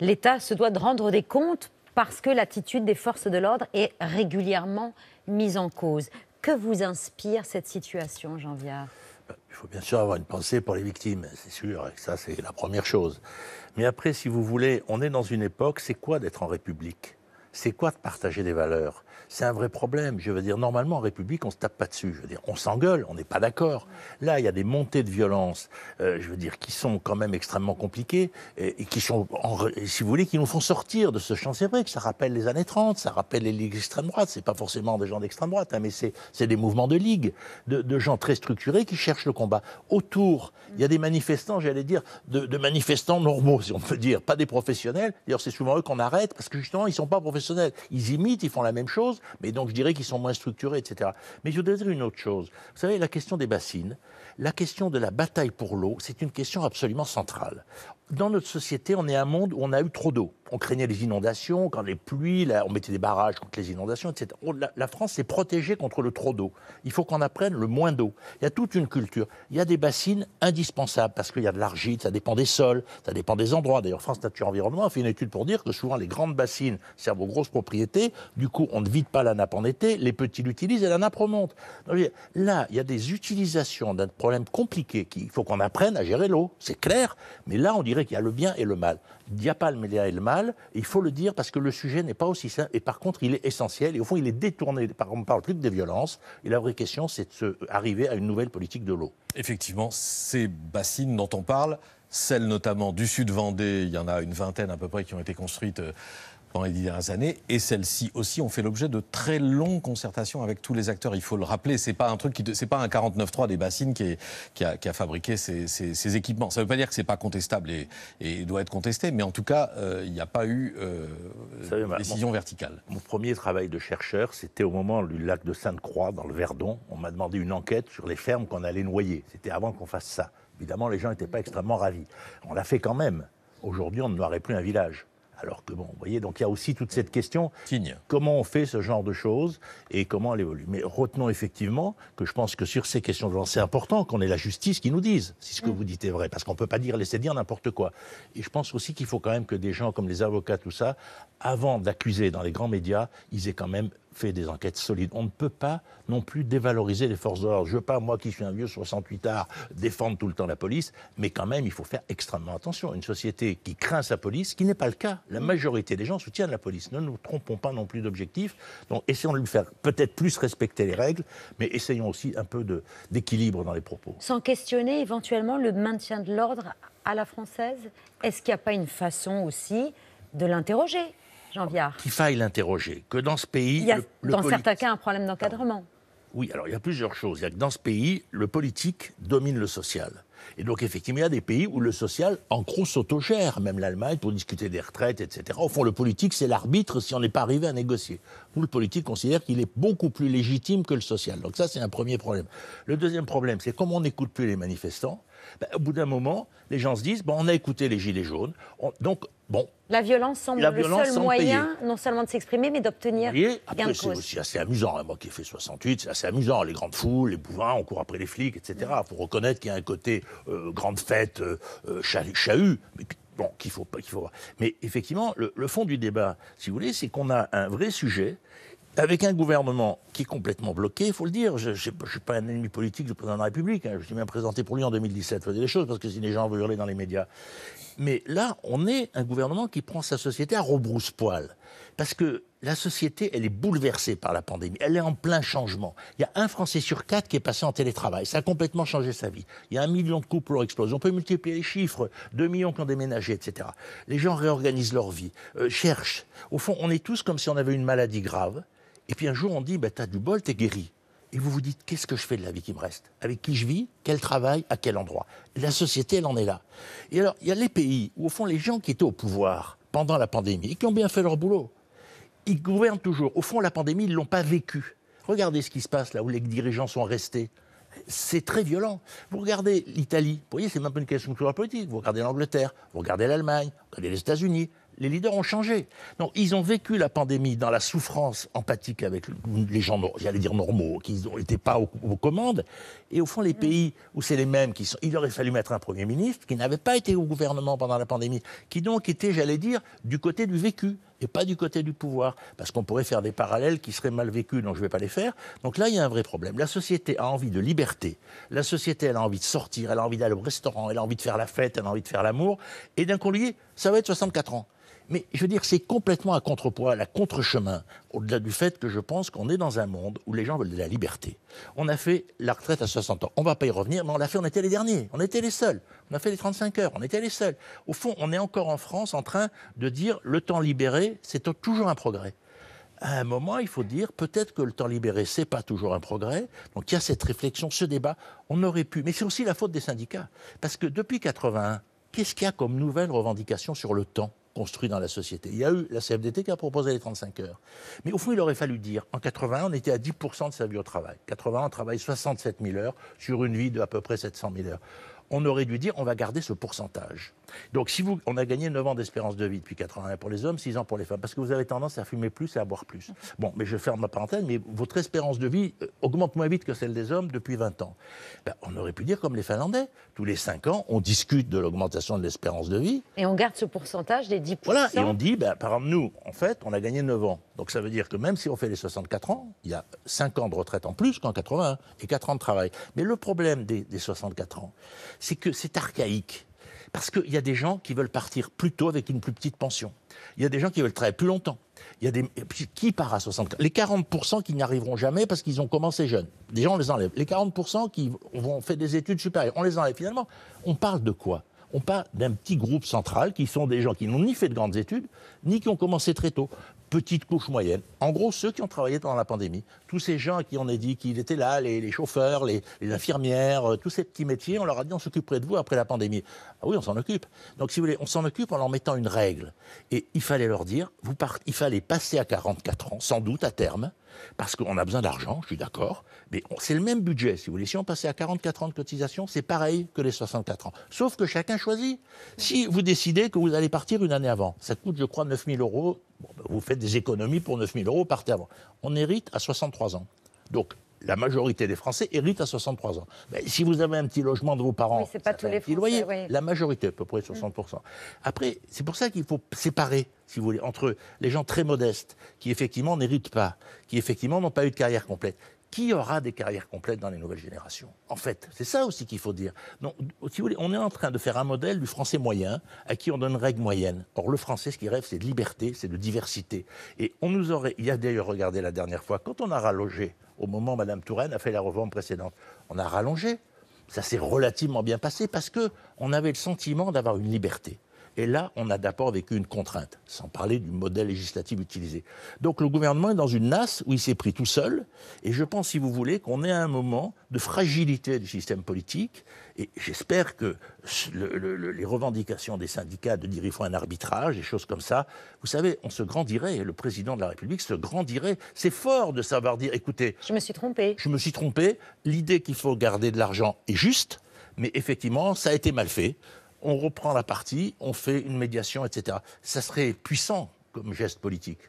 l'État se doit de rendre des comptes parce que l'attitude des forces de l'ordre est régulièrement mise en cause. Que vous inspire cette situation, Jean Viard il faut bien sûr avoir une pensée pour les victimes, c'est sûr, ça c'est la première chose. Mais après, si vous voulez, on est dans une époque, c'est quoi d'être en République c'est quoi de partager des valeurs C'est un vrai problème. Je veux dire, normalement, en République, on ne se tape pas dessus. Je veux dire, on s'engueule, on n'est pas d'accord. Là, il y a des montées de violence, euh, je veux dire, qui sont quand même extrêmement compliquées et, qui sont, si vous voulez, qui nous font sortir de ce champ. C'est vrai que ça rappelle les années 30, ça rappelle les ligues d'extrême droite. C'est pas forcément des gens d'extrême droite, hein, mais c'est des mouvements de ligue, de, gens très structurés qui cherchent le combat. Autour, il y a des manifestants, j'allais dire, de, manifestants normaux, si on peut dire, pas des professionnels. D'ailleurs, c'est souvent eux qu'on arrête parce que justement, ils sont pas professionnels ils imitent, ils font la même chose, mais donc je dirais qu'ils sont moins structurés, etc. Mais je voudrais dire une autre chose. Vous savez, la question des bassines, la question de la bataille pour l'eau, c'est une question absolument centrale. Dans notre société, on est un monde où on a eu trop d'eau on craignait les inondations, quand les pluies, on mettait des barrages contre les inondations, etc. La, France s'est protégée contre le trop d'eau. Il faut qu'on apprenne le moins d'eau. Il y a toute une culture. Il y a des bassines indispensables parce qu'il y a de l'argile, ça dépend des sols, ça dépend des endroits. D'ailleurs, France Nature Environnement a fait une étude pour dire que souvent les grandes bassines servent aux grosses propriétés. Du coup, on ne vide pas la nappe en été, les petits l'utilisent et la nappe remonte. là, il y a des utilisations d'un problème compliqué qu'il faut qu'on apprenne à gérer l'eau. C'est clair, mais là, on dirait qu'il y a le bien et le mal et le mal, il faut le dire parce que le sujet n'est pas aussi simple, et par contre il est essentiel, et au fond il est détourné, on ne parle plus que des violences, et la vraie question c'est de se arriver à une nouvelle politique de l'eau. Effectivement, ces bassines dont on parle, celles notamment du Sud Vendée, il y en a une vingtaine à peu près qui ont été construites euh, dans les dix dernières années, et celles-ci aussi ont fait l'objet de très longues concertations avec tous les acteurs. Il faut le rappeler, c'est pas un truc qui, c'est pas un 49.3 des bassines qui, est, qui, a, fabriqué ces, équipements. Ça ne veut pas dire que c'est pas contestable et, et, doit être contesté, mais en tout cas, euh, il n'y a pas eu euh, décision verticale. Mon premier travail de chercheur, c'était au moment du lac de Sainte-Croix, dans le Verdon. On m'a demandé une enquête sur les fermes qu'on allait noyer. C'était avant qu'on fasse ça. Évidemment, les gens n'étaient pas extrêmement ravis. On l'a fait quand même. Aujourd'hui, on ne noierait plus un village. Alors que bon, vous voyez, donc il y a aussi toute cette question comment on fait ce genre de choses et comment elle évolue. Mais retenons effectivement que je pense que sur ces questions de c'est important qu'on ait la justice qui nous dise si ce que mm. vous dites est vrai, parce qu'on ne peut pas dire laisser dire n'importe quoi. Et je pense aussi qu'il faut quand même que des gens comme les avocats, tout ça, avant d'accuser dans les grands médias, ils aient quand même fait des enquêtes solides. On ne peut pas non plus dévaloriser les forces de l'ordre. Je ne veux pas, moi qui suis un vieux 68 ans, défendre tout le temps la police, mais quand même, il faut faire extrêmement attention. Une société qui craint sa police, qui n'est pas le cas. La mm. majorité des gens soutiennent la police. Ne nous trompons pas non plus d'objectif. Donc essayons de lui faire peut-être plus respecter les règles, mais essayons aussi un peu d'équilibre dans les propos. Sans questionner éventuellement le maintien de l'ordre à la française, est-ce qu'il n'y a pas une façon aussi de l'interroger qu'il faille l'interroger, que dans ce pays... Il y a, dans certains cas, un problème d'encadrement. Oui, alors il y a plusieurs choses. Il y a que dans ce pays, le politique domine le social. Et donc, effectivement, il y a des pays où le social, en gros, s'autogère, même l'Allemagne, pour discuter des retraites, etc. Au fond, le politique, c'est l'arbitre si on n'est pas arrivé à négocier. Nous, le politique considère qu'il est beaucoup plus légitime que le social. Donc ça, c'est un premier problème. Le deuxième problème, c'est comme on n'écoute plus les manifestants, ben, au bout d'un moment, les gens se disent bon, on a écouté les Gilets jaunes, donc bon. La violence semble le seul moyen, non seulement de s'exprimer, mais d'obtenir gain de C'est aussi assez amusant. Hein. Moi qui ai fait 68, c'est assez amusant. Les grandes foules, les bouvins, on court après les flics, etc. Il mm. faut reconnaître qu'il y a un côté euh, grande fête, euh, euh, chahut. Mais bon, qu'il faut pas, qu'il faut. Mais effectivement, le, fond du débat, si vous voulez, c'est qu'on a un vrai sujet avec un gouvernement qui est complètement bloqué, il faut le dire. Je ne suis pas un ennemi politique du président de la République. Hein. Je me suis même présenté pour lui en 2017. je des des choses, parce que si les gens veulent hurler dans les médias. Mais là, on est un gouvernement qui prend sa société à rebrousse-poil. Parce que la société, elle est bouleversée par la pandémie. Elle est en plein changement. Il y a un Français sur quatre qui est passé en télétravail. Ça a complètement changé sa vie. Il y a un million de couples qui explosé, On peut multiplier les chiffres. Deux millions qui ont déménagé, etc. Les gens réorganisent leur vie, euh, cherchent. Au fond, on est tous comme si on avait une maladie grave et puis un jour, on dit, bah, t'as du bol, t'es guéri. Et vous vous dites, qu'est-ce que je fais de la vie qui me reste Avec qui je vis Quel travail À quel endroit La société, elle en est là. Et alors, il y a les pays où, au fond, les gens qui étaient au pouvoir pendant la pandémie et qui ont bien fait leur boulot, ils gouvernent toujours. Au fond, la pandémie, ils ne l'ont pas vécu Regardez ce qui se passe là où les dirigeants sont restés. C'est très violent. Vous regardez l'Italie, vous voyez, c'est même pas une question de politique. Vous regardez l'Angleterre, vous regardez l'Allemagne, vous regardez les États-Unis, les leaders ont changé. Donc, ils ont vécu la pandémie dans la souffrance empathique avec les gens, j'allais dire normaux, qui n'étaient pas aux, commandes. Et au fond, les pays où c'est les mêmes qui sont. Il aurait fallu mettre un Premier ministre qui n'avait pas été au gouvernement pendant la pandémie, qui donc était, j'allais dire, du côté du vécu et pas du côté du pouvoir. Parce qu'on pourrait faire des parallèles qui seraient mal vécus, donc je ne vais pas les faire. Donc là, il y a un vrai problème. La société a envie de liberté. La société, elle a envie de sortir, elle a envie d'aller au restaurant, elle a envie de faire la fête, elle a envie de faire l'amour. Et d'un coup, ça va être 64 ans. Mais je veux dire, c'est complètement à contrepoids, à contre-chemin, au-delà du fait que je pense qu'on est dans un monde où les gens veulent de la liberté. On a fait la retraite à 60 ans. On ne va pas y revenir, mais on l'a fait, on était les derniers, on était les seuls. On a fait les 35 heures, on était les seuls. Au fond, on est encore en France en train de dire le temps libéré, c'est toujours un progrès à un moment, il faut dire peut-être que le temps libéré, c'est pas toujours un progrès. Donc il y a cette réflexion, ce débat. On aurait pu, mais c'est aussi la faute des syndicats, parce que depuis 81, qu'est-ce qu'il y a comme nouvelle revendication sur le temps construit dans la société. Il y a eu la CFDT qui a proposé les 35 heures. Mais au fond, il aurait fallu dire, en 80 on était à 10% de sa vie au travail. 80, on travaille 67 000 heures sur une vie de à peu près 700 000 heures on aurait dû dire on va garder ce pourcentage. Donc si vous, on a gagné 9 ans d'espérance de vie depuis 81 pour les hommes, 6 ans pour les femmes, parce que vous avez tendance à fumer plus et à boire plus. Mm. Bon, mais je ferme ma parenthèse, mais votre espérance de vie euh, augmente moins vite que celle des hommes depuis 20 ans. Ben, on aurait pu dire comme les Finlandais, tous les 5 ans, on discute de l'augmentation de l'espérance de vie. Et on garde ce pourcentage des 10%. Voilà, et on dit, ben, par exemple, nous, en fait, on a gagné 9 ans. Donc ça veut dire que même si on fait les 64 ans, il y a 5 ans de retraite en plus qu'en 81 et 4 ans de travail. Mais le problème des, des 64 ans, c'est que c'est archaïque. Parce qu'il y a des gens qui veulent partir plus tôt avec une plus petite pension. Il y a des gens qui veulent travailler plus longtemps. Il des... Qui part à 60 Les 40% qui n'y arriveront jamais parce qu'ils ont commencé jeunes. Déjà, on les enlève. Les 40% qui vont fait des études supérieures, on les enlève. Finalement, on parle de quoi on parle d'un petit groupe central qui sont des gens qui n'ont ni fait de grandes études, ni qui ont commencé très tôt petite couche moyenne. En gros, ceux qui ont travaillé pendant la pandémie, tous ces gens à qui on a dit qu'ils étaient là, les, chauffeurs, les, infirmières, euh, tous ces petits métiers, on leur a dit on s'occuperait de vous après la pandémie. Ah oui, on s'en occupe. Donc, si vous voulez, on s'en occupe en leur mettant une règle. Et il fallait leur dire, vous il fallait passer à 44 ans, sans doute à terme, parce qu'on a besoin d'argent, je suis d'accord, mais c'est le même budget, si vous voulez. Si on passait à 44 ans de cotisation, c'est pareil que les 64 ans. Sauf que chacun choisit. Si vous décidez que vous allez partir une année avant, ça coûte, je crois, 9000 000 euros ben, vous faites des économies pour 9 000 euros, partez avant. On hérite à 63 ans. Donc, la majorité des Français hérite à 63 ans. Mais si vous avez un petit logement de vos parents, c'est pas tous la majorité, à peu près 60%. Mm. Après, c'est pour ça qu'il faut séparer, si vous voulez, entre les gens très modestes, qui effectivement n'héritent pas, qui effectivement n'ont pas eu de carrière complète, qui aura des carrières complètes dans les nouvelles générations En fait, c'est ça aussi qu'il faut dire. Donc, si on est en train de faire un modèle du français moyen à qui on donne règle moyenne. Or, le français, ce qu'il rêve, c'est de liberté, c'est de diversité. Et on nous aurait, il y a d'ailleurs regardé la dernière fois, quand on a rallongé, au moment où Mme Touraine a fait la revente précédente, on a rallongé. Ça s'est relativement bien passé parce que on avait le sentiment d'avoir une liberté. Et là, on a d'abord vécu une contrainte, sans parler du modèle législatif utilisé. Donc le gouvernement est dans une nasse où il s'est pris tout seul. Et je pense, si vous voulez, qu'on est à un moment de fragilité du système politique. Et j'espère que les revendications des syndicats de dire il faut un arbitrage, des choses comme ça, vous savez, on se grandirait. Et Le président de la République se grandirait. C'est fort de savoir dire, écoutez, je me suis trompé. Je me suis trompé. L'idée qu'il faut garder de l'argent est juste, mais effectivement, ça a été mal fait on reprend la partie, on fait une médiation, etc. Ça serait puissant comme geste politique.